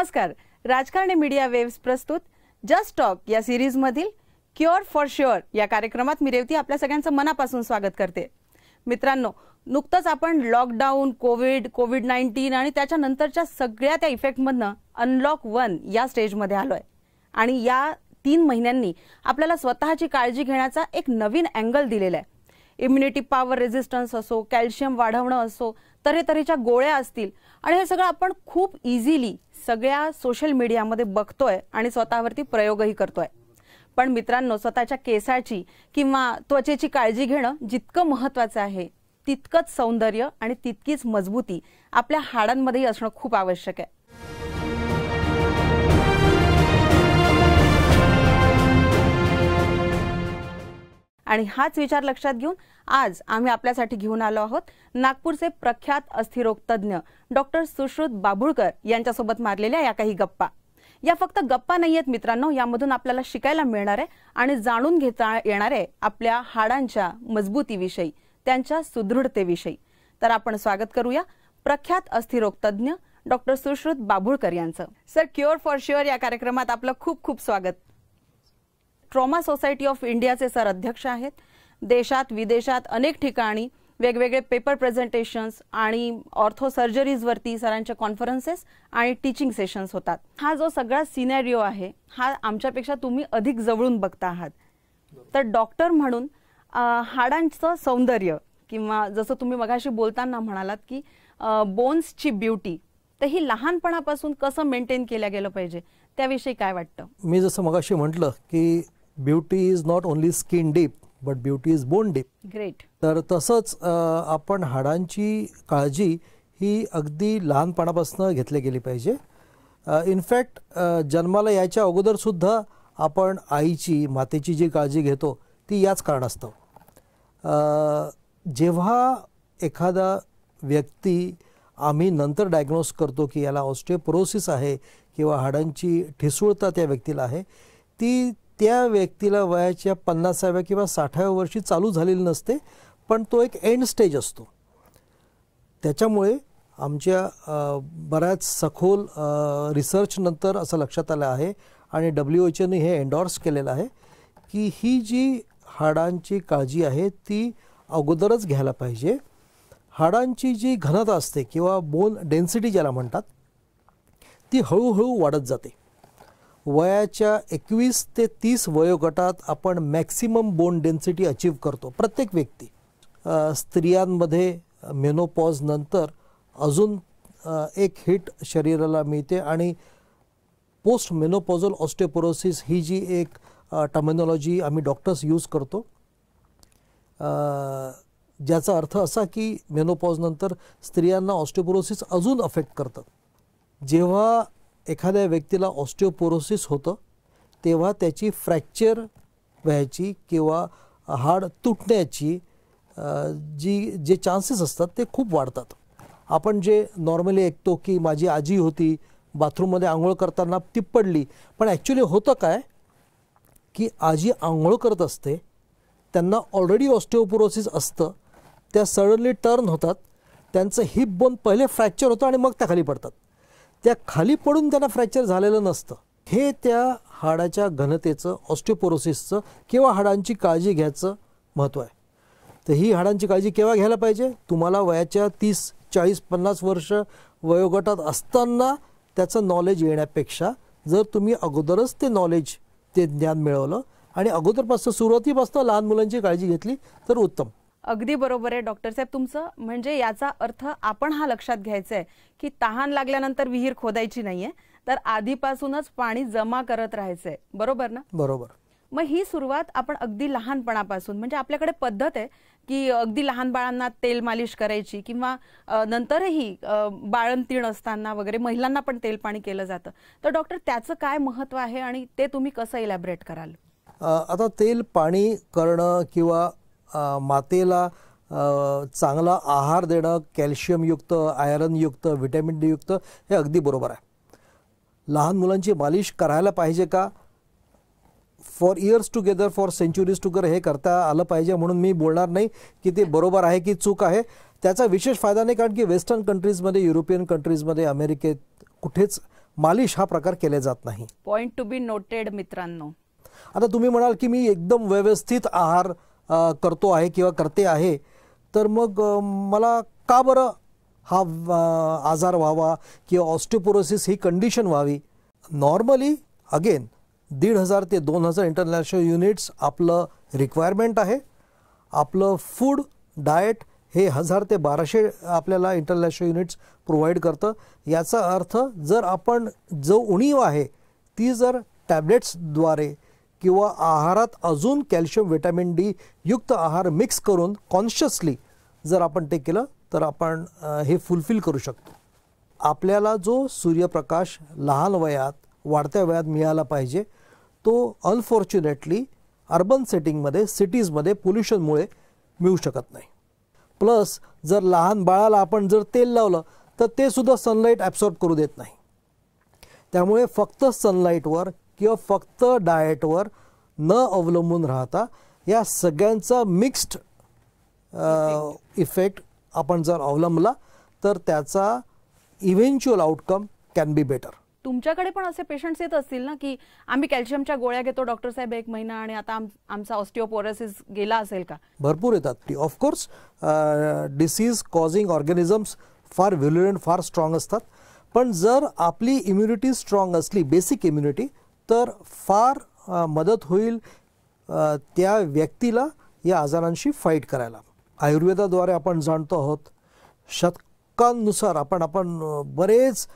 नमस्कार Rajkarani media waves प्रस्तुत just talk या मधील क्युअर फॉर शुअर या कार्यक्रमात मी रेवती आपल्या सगळ्यांचं मनापासून स्वागत करते मित्रांनो नुकतंच आपण लॉकडाऊन कोविड कोविड नाईन्टीन आणि त्याच्यानंतरच्या सगळ्या त्या इफेक्टमधनं अनलॉक वन या स्टेजमध्ये आलोय आणि या तीन महिन्यांनी आपल्याला स्वतःची काळजी घेण्याचा एक नवीन अँगल दिलेला आहे इम्युनिटी पॉवर रेजिस्टन्स असो कॅल्शियम वाढवणं असो तऱ्हे गोळ्या असतील आणि हे सगळं आपण खूप इझिली सगळ्या सोशल मीडियामध्ये बघतोय आणि स्वतःवरती प्रयोगही करतोय पण मित्रांनो स्वतःच्या केसाची किंवा त्वचेची काळजी घेणं जितकं महत्वाचं आहे तितकंच सौंदर्य आणि तितकीच मजबूती आपल्या हाडांमध्येही असणं खूप आवश्यक आहे आणि हाच विचार लक्षात घेऊन आज आम्ही आपल्यासाठी घेऊन आलो आहोत नागपूरचे प्रख्यात अस्थिरोग तज्ज्ञ डॉक्टर सुश्रुत बाबुळकर यांच्यासोबत मारलेल्या या काही गप्पा या फक्त गप्पा नाही आहेत मित्रांनो यामधून आपल्याला शिकायला मिळणार आहे आणि जाणून घेता येणार आहे आपल्या हाडांच्या मजबूतीविषयी त्यांच्या सुदृढतेविषयी तर आपण स्वागत करूया प्रख्यात अस्थिरोग तज्ञ डॉक्टर सुश्रुत बाबुळकर यांचं सर क्युअर फॉर शुअर या कार्यक्रमात आपलं खूप खूप स्वागत ट्रॉमा सोसायटी ऑफ इंडियाचे सर अध्यक्ष आहेत देशात विदेशात अनेक ठिकाणी वेगवेगळे पेपर प्रेझेंटेशन्स आणि ऑर्थो सर्जरीजवरती सरांचे कॉन्फरन्सेस आणि टीचिंग सेशन्स होतात हा जो सगळा सिनेरिओ आहे हा आमच्यापेक्षा तुम्ही अधिक जवळून बघता आहात तर डॉक्टर म्हणून हाडांचं सौंदर्य किंवा जसं तुम्ही मगाशी बोलताना म्हणालात की बोन्सची ब्युटी तर ही लहानपणापासून कसं मेंटेन केलं गेलं पाहिजे त्याविषयी काय वाटतं मी जसं मगाशी म्हटलं की beauty is not only skin deep but beauty is bone deep great तर तसंच आपण हाडांची काळजी ही अगदी लहानपणापासून घेतली गेली पाहिजे इनफॅक्ट जन्माला यायच्या अगोदरसुद्धा आपण आईची मातेची जी काळजी घेतो ती याच कारणास्तव जेव्हा एखादा व्यक्ती आम्ही नंतर डायग्नोस करतो की याला ऑस्ट्रेपोरोसिस आहे किंवा हाडांची ठिसूळता त्या व्यक्तीला आहे ती त्या व्यक्तीला वयाच्या पन्नासाव्या किंवा साठाव्या वर्षी चालू झालेली नसते पण तो एक एंड स्टेज असतो त्याच्यामुळे आमच्या बऱ्याच सखोल रिसर्चनंतर असं लक्षात आलं आहे आणि डब्ल्यू एच एने हे एन्डॉर्स केलेलं आहे की ही जी हाडांची काळजी आहे ती अगोदरच घ्यायला पाहिजे हाडांची जी घनता असते किंवा बोन डेन्सिटी ज्याला म्हणतात ती हळूहळू वाढत जाते वयाच्या एकवीस ते तीस वयोगटात आपण मॅक्सिमम बोन डेन्सिटी अचीव करतो प्रत्येक व्यक्ती स्त्रियांमध्ये मेनोपॉज नंतर अजून एक हिट शरीराला मिळते आणि पोस्ट मेनोपॉझल ऑस्टेपोरोसिस ही जी एक टर्मिनॉलॉजी आम्ही डॉक्टर्स यूज करतो ज्याचा अर्थ असा की मेनोपॉजनंतर स्त्रियांना ऑस्टेपोरोसिस अजून अफेक्ट करतं जेव्हा एखाद्या व्यक्तीला ऑस्टिओपोरोसिस होतं तेव्हा त्याची फ्रॅक्चर व्हायची किंवा हाड तुटण्याची जी जे चान्सेस असतात ते खूप वाढतात आपण जे नॉर्मली ऐकतो की माझी आजी होती बाथरूममध्ये आंघोळ करताना ती पडली पण ॲक्च्युली होतं काय की आजी आंघोळ करत असते त्यांना ऑलरेडी ऑस्टिओपोरोसिस असतं त्या सडनली टर्न होतात त्यांचं हिप बोन पहिले फ्रॅक्चर होतं आणि मग त्या खाली पडतात त्या खाली पडून त्यांना फ्रॅक्चर झालेलं नसतं हे त्या हाडाच्या घनतेचं ऑस्टिओपोरोसिसचं किंवा हाडांची काळजी घ्यायचं महत्त्व आहे तर ही हाडांची काळजी केव्हा घ्यायला पाहिजे तुम्हाला वयाच्या तीस चाळीस पन्नास वर्ष वयोगटात असताना त्याचं नॉलेज येण्यापेक्षा जर तुम्ही अगोदरच ते नॉलेज ते ज्ञान मिळवलं आणि अगोदरपासून सुरुवातीपासून लहान मुलांची काळजी घेतली तर उत्तम अगदी बरोबर आहे डॉक्टर साहेब तुमचं म्हणजे याचा अर्थ आपण हा लक्षात घ्यायचा आहे की तहान लागल्यानंतर विहीर खोदायची नाहीये तर आधीपासूनच पाणी जमा करत राहायचंय बरोबर ना बरोबर मग ही सुरुवात आपण अगदी लहानपणापासून म्हणजे आपल्याकडे पद्धत आहे की अगदी लहान बाळांना तेल मालिश करायची किंवा नंतरही बाळंतीण असताना वगैरे महिलांना पण तेल पाणी केलं जातं तर डॉक्टर त्याचं काय महत्व आहे आणि ते तुम्ही कसं इलॅबरेट कराल आता तेल पाणी करणं किंवा मातेला चांगला आहार देणं कॅल्शियमयुक्त आयरनयुक्त व्हिटॅमिन डीयुक्त हे अगदी बरोबर आहे लहान मुलांची मालिश करायला पाहिजे का for years together for centuries together हे करता आलं पाहिजे म्हणून मी बोलणार नाही की ते बरोबर आहे की चूक आहे त्याचा विशेष फायदा नाही कारण की वेस्टर्न कंट्रीजमध्ये युरोपियन कंट्रीजमध्ये अमेरिकेत कुठेच मालिश हा प्रकार केला जात नाही पॉईंट टू बी नोटेड मित्रांनो आता तुम्ही म्हणाल की मी एकदम व्यवस्थित आहार करतो आहे किंवा करते आहे तर मग मला का बरं हा आजार व्हावा किंवा ऑस्टिओपोरोसिस ही कंडिशन व्हावी नॉर्मली अगेन दीड हजार ते दोन हजार इंटरनॅशनल युनिट्स आपलं रिक्वायरमेंट आहे आपलं फूड डाएट हे हजार ते बाराशे आपल्याला इंटरनॅशनल युनिट्स प्रोव्हाइड करतं याचा अर्थ जर आपण जो उणीव आहे ती जर टॅबलेट्सद्वारे किंवा आहारात अजून कॅल्शियम व्हिटॅमिन डी युक्त आहार मिक्स करून कॉन्शियसली जर आपण ते केलं तर आपण हे फुलफिल करू शकतो आपल्याला जो सूर्यप्रकाश लहान वयात वाढत्या वयात मिळाला पाहिजे तो अनफॉर्च्युनेटली अर्बन सेटिंगमध्ये सिटीजमध्ये पोल्युशनमुळे मिळू शकत नाही प्लस जर लहान बाळाला आपण जर तेल लावलं तर ते सुद्धा सनलाईट ॲब्सॉर्ब करू देत नाही त्यामुळे फक्त सनलाईटवर किंवा फक्त डाएटवर न अवलंबून राहता या सगळ्यांचा मिक्स्ड इफेक्ट आपण जर अवलंबला तर त्याचा eventual outcome can be better तुमच्याकडे पण असे पेशंट्स येत असतील ना की आम्ही कॅल्शियमच्या गोळ्या घेतो डॉक्टर साहेब एक महिना आणि आता आमचा ऑस्टिओपोरोसिस गेला असेल का भरपूर येतात ऑफकोर्स डिसीज कॉझिंग ऑर्गॅनिझम्स फार व्ह्युलंट फार स्ट्रॉंग असतात पण जर आपली इम्युनिटी स्ट्रॉंग असली बेसिक इम्युनिटी तर फार मदत होईल त्या व्यक्तीला या आजारांशी फाईट करायला आयुर्वेदाद्वारे आपण जाणतो आहोत शतकांनुसार आपण आपण बरेच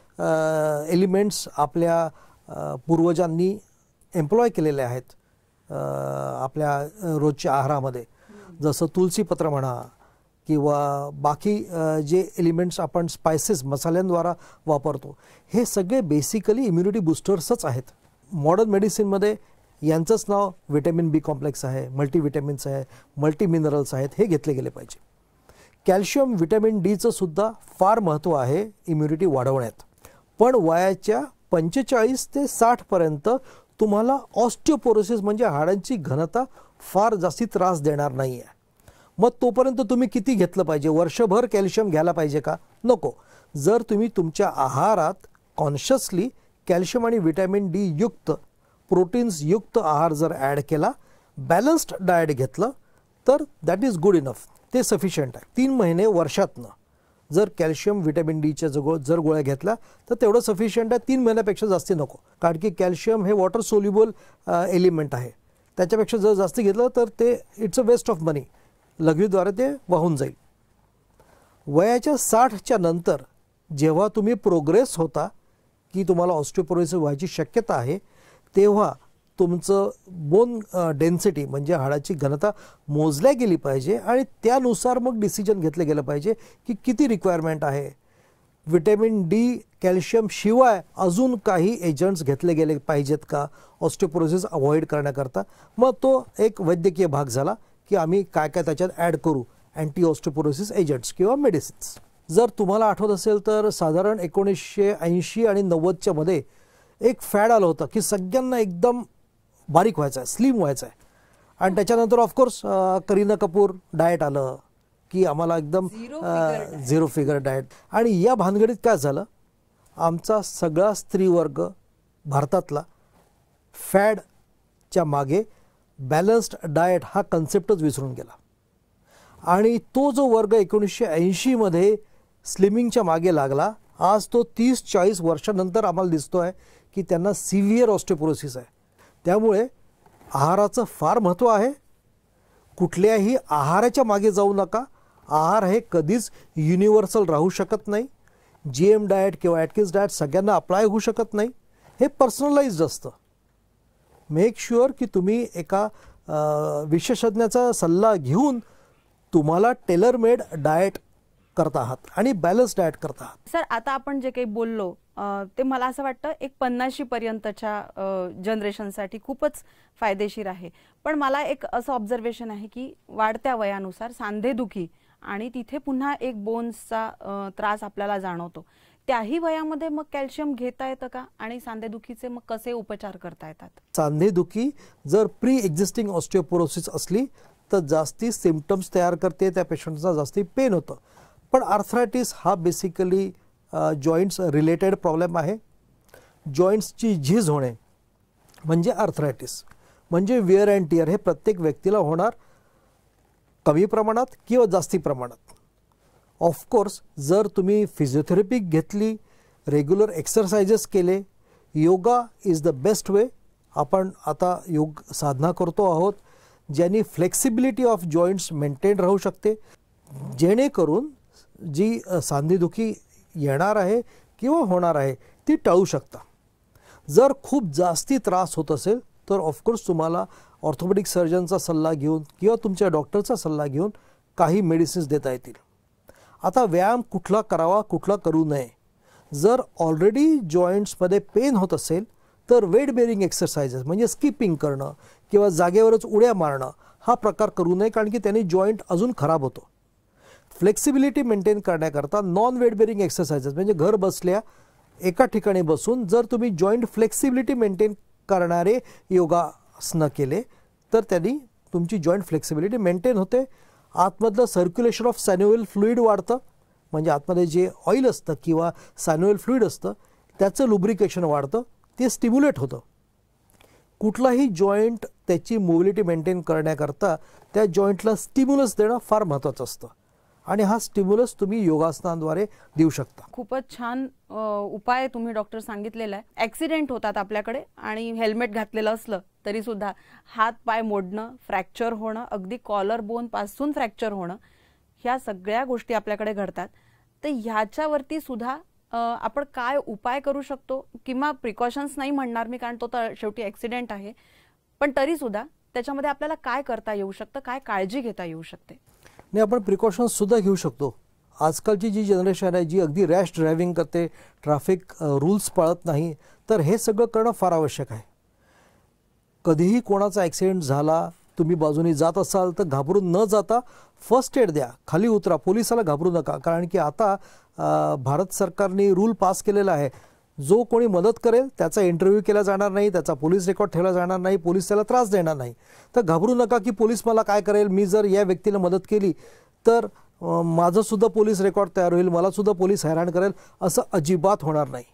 एलिमेंट्स आपल्या पूर्वजांनी एम्प्लॉय केलेले आहेत आपल्या रोजच्या आहारामध्ये जसं तुलसीपत्र म्हणा किंवा बाकी जे एलिमेंट्स आपण स्पायसेस मसाल्यांद्वारा वापरतो हे सगळे बेसिकली इम्युनिटी बुस्टर्सच आहेत मॉडर्न मेडिसिनमध्ये यांचंच नाव विटॅमिन बी कॉम्प्लेक्स आहे विटॅमिन्स आहे मल्टी मिनरल्स आहेत हे घेतले गेले पाहिजे कॅल्शियम विटॅमिन डीचं सुद्धा फार महत्त्व आहे इम्युनिटी वाढवण्यात पण वयाच्या पंचेचाळीस ते साठपर्यंत तुम्हाला ऑस्टिओपोरोसिस म्हणजे हाडांची घनता फार जास्ती त्रास देणार नाही आहे मग तोपर्यंत तुम्ही किती घेतलं पाहिजे वर्षभर कॅल्शियम घ्यायला पाहिजे का नको जर तुम्ही तुमच्या आहारात कॉन्शियसली कॅल्शियम आणि व्हिटॅमिन डी युक्त प्रोटीन्स युक्त आहार जर ॲड केला बॅलन्स्ड डाएट घेतलं तर दॅट इज गुड इनफ ते सफिशियंट आहे तीन महिने वर्षातनं जर कॅल्शियम व्हिटॅमिन डीच्या जगो जर गोळ्या घेतल्या तर तेवढं सफिशियंट आहे तीन महिन्यापेक्षा जास्ती नको कारण की कॅल्शियम हे वॉटर सोल्युबल एलिमेंट आहे त्याच्यापेक्षा जर जास्त घेतलं तर ते it's a waste of money लघवीद्वारे ते वाहून जाईल वयाच्या साठच्या नंतर जेव्हा तुम्ही प्रोग्रेस होता की तुम्हाला ऑस्टिओपोरोसिस व्हायची शक्यता आहे तेव्हा तुमचं बोन डेन्सिटी म्हणजे हाडाची घनता मोजल्या गेली पाहिजे आणि त्यानुसार मग डिसिजन घेतलं गेलं पाहिजे की किती रिक्वायरमेंट आहे विटॅमिन डी कॅल्शियम शिवाय अजून काही एजंट्स घेतले गेले पाहिजेत का ऑस्टिओपोरोसिस अवॉइड करण्याकरता मग तो एक वैद्यकीय भाग झाला की आम्ही काय काय त्याच्यात ॲड करू अँटी ऑस्टिओपोरोसिस एजंट्स किंवा मेडिसिन्स जर तुम्हाला आठवत असेल तर साधारण एकोणीसशे ऐंशी आणि नव्वदच्या मध्ये एक फॅड आलं होतं की सगळ्यांना एकदम बारीक व्हायचं आहे स्लिम व्हायचं आहे आणि त्याच्यानंतर ऑफकोर्स करीना कपूर डाएट आलं की आम्हाला एकदम झिरो फिगर डाएट आणि या भानगडीत काय झालं आमचा सगळा स्त्री वर्ग भारतातला फॅडच्या मागे बॅलन्स्ड डाएट हा कन्सेप्टच विसरून गेला आणि तो जो वर्ग एकोणीसशे ऐंशीमध्ये स्लिमिंगच्या मागे लागला आज तो तीस चाळीस वर्षानंतर आम्हाला दिसतो आहे की त्यांना सिव्हिअर ऑस्टेपोरोसिस आहे त्यामुळे आहाराचं फार महत्त्व आहे कुठल्याही आहाराच्या मागे जाऊ नका आहार हे कधीच युनिव्हर्सल राहू शकत नाही जी एम डाएट किंवा ॲटकिन्स डाएट सगळ्यांना अप्लाय होऊ शकत नाही हे पर्सनलाइज्ड असतं मेक शुअर की तुम्ही एका विशेषज्ञाचा सल्ला घेऊन तुम्हाला टेलरमेड डाएट करत आहात आणि बॅलन्स डाएट करत आहात सर आता आपण जे काही बोललो ते मला असं वाटतं एक पन्नाशी पर्यंतच्या जनरेशनसाठी खूपच फायदेशीर आहे पण मला एक असं ऑब्झर्वेशन आहे की वाढत्या वयानुसार सांधेदुखी आणि तिथे पुन्हा एक बोन्सचा त्रास आपल्याला जाणवतो त्याही वयामध्ये मग कॅल्शियम घेता येतं का आणि सांधेदुखीचे मग कसे उपचार करता येतात सांधेदुखी जर प्री एक्झिस्टिंग ऑस्टिओपोरोसिस असली तर जास्ती सिमटम्स तयार करते त्या पेशंटचा जास्ती पेन होतं पण आर्थरायटिस हा बेसिकली जॉईंट्स रिलेटेड प्रॉब्लेम आहे जॉईंट्सची झीज होणे म्हणजे आर्थरायटिस म्हणजे वेअर अँड टिअर हे प्रत्येक व्यक्तीला होणार कमी प्रमाणात किंवा जास्ती प्रमाणात ऑफकोर्स जर तुम्ही फिजिओथेरपी घेतली रेग्युलर एक्सरसाइजेस केले yoga is the best way आपण आता योग साधना करतो आहोत ज्यांनी फ्लेक्सिबिलिटी ऑफ जॉईंट्स मेंटेन राहू शकते जेणेकरून जी सांधेदुखी येणार आहे किंवा होणार आहे ती टाळू शकता जर खूप जास्ती त्रास होत असेल तर ऑफकोर्स तुम्हाला ऑर्थोपेडिक सर्जनचा सल्ला घेऊन किंवा तुमच्या डॉक्टरचा सल्ला घेऊन काही मेडिसिन्स देता येतील आता व्यायाम कुठला करावा कुठला करू नये जर ऑलरेडी जॉईंट्समध्ये पेन होत असेल तर वेट बेरिंग एक्सरसाइजेस म्हणजे स्किपिंग करणं किंवा जागेवरच उड्या मारणं हा प्रकार करू नये कारण की त्याने जॉईंट अजून खराब होतो फ्लेक्सिबिलिटी मेंटेन करण्याकरता नॉन वेट बेरिंग एक्सरसाइजेस म्हणजे घर बसल्या एका ठिकाणी बसून जर तुम्ही जॉईंट फ्लेक्सिबिलिटी मेंटेन करणारे योगासनं केले तर त्यांनी तुमची जॉईंट फ्लेक्सिबिलिटी मेंटेन होते आतमधलं सर्क्युलेशन ऑफ सॅन्युअल फ्लुईड वाढतं म्हणजे आतमध्ये जे ऑइल असतं किंवा सॅन्युअल फ्लुईड असतं त्याचं लुब्रिकेशन वाढतं ते स्टिम्युलेट होतं कुठलाही जॉईंट त्याची मोबिलिटी मेंटेन करण्याकरता त्या जॉईंटला स्टिम्युलस देणं फार महत्त्वाचं असतं आणि हा स्टिम्युलस तुम्ही योगासनाद्वारे देऊ शकता खूपच छान उपाय तुम्ही डॉक्टर सांगितलेला आहे ॲक्सिडेंट होतात आपल्याकडे आणि हेल्मेट घातलेलं असलं तरी सुद्धा हात पाय मोडणं फ्रॅक्चर होणं अगदी कॉलर बोन पासून फ्रॅक्चर होणं ह्या सगळ्या गोष्टी आपल्याकडे घडतात तर ह्याच्यावरती सुद्धा आपण काय उपाय करू शकतो किंवा प्रिकॉशन्स नाही म्हणणार मी कारण तो तर शेवटी ॲक्सिडेंट आहे पण तरीसुद्धा त्याच्यामध्ये आपल्याला काय करता येऊ शकतं काय काळजी घेता येऊ शकते ने आपण प्रिकॉशन्ससुद्धा घेऊ शकतो आजकालची जी जनरेशन आहे जी अगदी रॅश ड्रायव्हिंग करते ट्रॅफिक रूल्स पाळत नाही तर हे सगळं करणं फार आवश्यक आहे कधीही कोणाचा ॲक्सिडेंट झाला तुम्ही बाजूने जात असाल तर घाबरून न जाता फर्स्ट एड द्या खाली उतरा पोलिसाला घाबरू नका कारण की आता भारत सरकारने रूल पास केलेला आहे जो कोणी मदत करेल त्याचा इंटरव्ह्यू केला जाणार नाही त्याचा पोलीस रेकॉर्ड ठेवला जाणार नाही पोलीस त्याला त्रास देणार नाही तर घाबरू नका की पोलीस मला काय करेल मी जर या व्यक्तीला मदत केली तर माझंसुद्धा पोलीस रेकॉर्ड तयार होईल मलासुद्धा पोलीस हैराण करेल असं अजिबात होणार नाही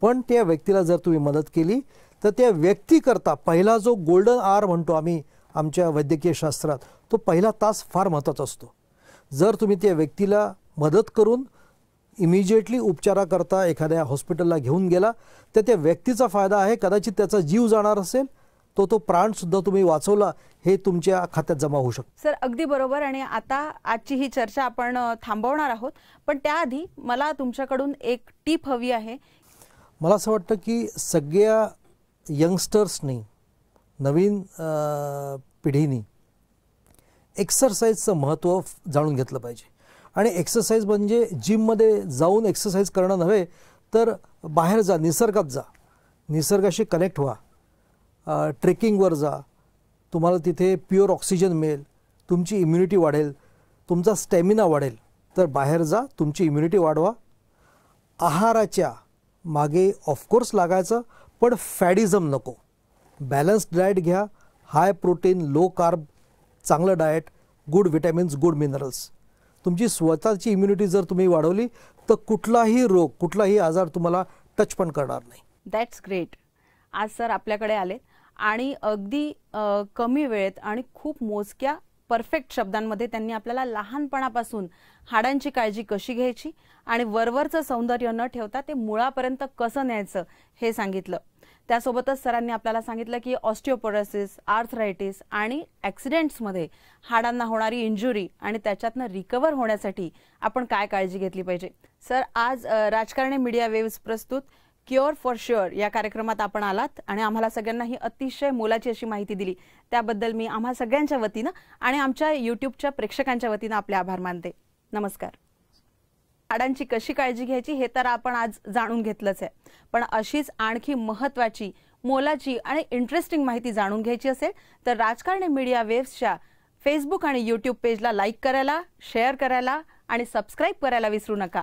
पण त्या व्यक्तीला जर तुम्ही मदत केली तर त्या व्यक्तीकरता पहिला जो गोल्डन आर म्हणतो आम्ही आमच्या वैद्यकीय शास्त्रात तो पहिला तास फार महत्त्वाचा असतो जर तुम्ही त्या व्यक्तीला मदत करून इमिजिएटली उपचाराकरता एखाद्या हॉस्पिटलला घेऊन गेला तर त्या व्यक्तीचा फायदा आहे कदाचित त्याचा जीव जाणार असेल तो तो प्राणसुद्धा तुम्ही वाचवला हे तुमच्या खात्यात जमा होऊ शकतो सर अगदी बरोबर आणि आता आजची ही चर्चा आपण थांबवणार आहोत पण त्याआधी मला तुमच्याकडून एक टीप हवी आहे मला असं वाटतं की सगळ्या यंगस्टर्सनी नवीन पिढीनी एक्सरसाइजचं महत्त्व जाणून घेतलं पाहिजे आणि एक्सरसाइज म्हणजे जिममध्ये जाऊन एक्सरसाइज करणं नव्हे तर बाहेर जा निसर्गात जा निसर्गाशी कनेक्ट व्हा ट्रेकिंगवर जा तुम्हाला तिथे प्युअर ऑक्सिजन मिळेल तुमची इम्युनिटी वाढेल तुमचा स्टॅमिना वाढेल तर बाहेर जा तुमची इम्युनिटी वाढवा आहाराच्या मागे ऑफकोर्स लागायचं पण फॅडिझम नको बॅलन्स्ड डाएट घ्या हाय प्रोटीन लो कार्ब चांगलं diet good vitamins good minerals तुमची स्वतःची इम्युनिटी जर तुम्ही वाढवली तर कुठलाही रोग कुठलाही आजार तुम्हाला टच पण करणार नाही दॅट्स ग्रेट आज सर आपल्याकडे आले आणि अगदी कमी वेळेत आणि खूप मोजक्या परफेक्ट शब्दांमध्ये त्यांनी आपल्याला लहानपणापासून हाडांची काळजी कशी घ्यायची आणि वरवरचं सौंदर्य न ठेवता ते मुळापर्यंत कसं न्यायचं हे सांगितलं त्यासोबतच सरांनी आपल्याला सांगितलं की ऑस्टिओपोरोसिस आर्थरायटिस आणि ॲक्सिडेंट्समध्ये हाडांना होणारी इंजुरी आणि त्याच्यातनं रिकवर होण्यासाठी आपण काय काळजी घेतली पाहिजे सर आज राजकारणी मीडिया वेव्स प्रस्तुत क्युअर फॉर शुअर या कार्यक्रमात आपण आलात आणि आम्हाला सगळ्यांना ही अतिशय मोलाची अशी माहिती दिली त्याबद्दल मी आम्हा सगळ्यांच्या वतीनं आणि आमच्या युट्यूबच्या प्रेक्षकांच्या वतीनं आपले आभार मानते नमस्कार हाडांची कशी काळजी घ्यायची हे तर आपण आज जाणून घेतलंच आहे पण अशीच आणखी महत्वाची मोलाची आणि इंटरेस्टिंग माहिती जाणून घ्यायची असेल तर राजकारणी मीडिया वेव्सच्या फेसबुक आणि यूट्यूब पेजला लाईक करायला शेअर करायला आणि सबस्क्राईब करायला विसरू नका